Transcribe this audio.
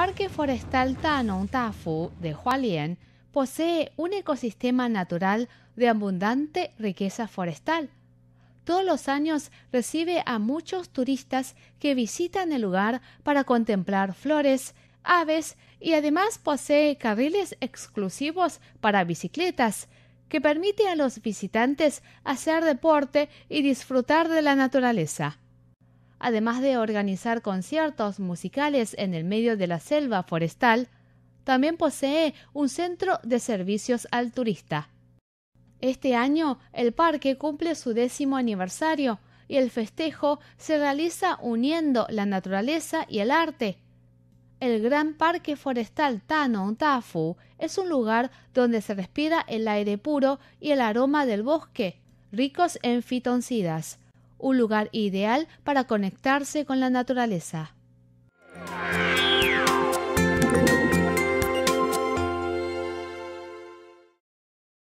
El Parque Forestal Tano Tafu de Hualien posee un ecosistema natural de abundante riqueza forestal. Todos los años recibe a muchos turistas que visitan el lugar para contemplar flores, aves y además posee carriles exclusivos para bicicletas, que permite a los visitantes hacer deporte y disfrutar de la naturaleza además de organizar conciertos musicales en el medio de la selva forestal, también posee un centro de servicios al turista. Este año el parque cumple su décimo aniversario y el festejo se realiza uniendo la naturaleza y el arte. El gran parque forestal Tano Tafu es un lugar donde se respira el aire puro y el aroma del bosque, ricos en fitoncidas, un lugar ideal para conectarse con la naturaleza.